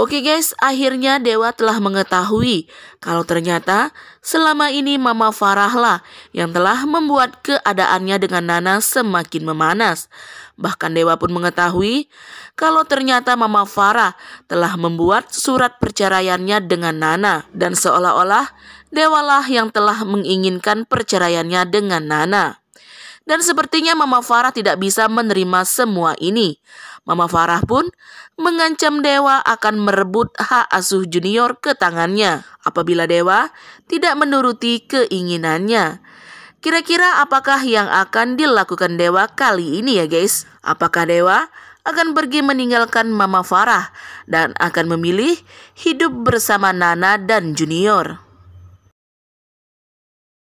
Oke guys, akhirnya Dewa telah mengetahui kalau ternyata selama ini Mama Farahlah yang telah membuat keadaannya dengan Nana semakin memanas. Bahkan Dewa pun mengetahui kalau ternyata Mama Farah telah membuat surat perceraiannya dengan Nana dan seolah-olah Dewalah yang telah menginginkan perceraiannya dengan Nana. Dan sepertinya Mama Farah tidak bisa menerima semua ini. Mama Farah pun mengancam Dewa akan merebut hak asuh junior ke tangannya apabila Dewa tidak menuruti keinginannya. Kira-kira apakah yang akan dilakukan Dewa kali ini ya guys? Apakah Dewa akan pergi meninggalkan Mama Farah dan akan memilih hidup bersama Nana dan Junior?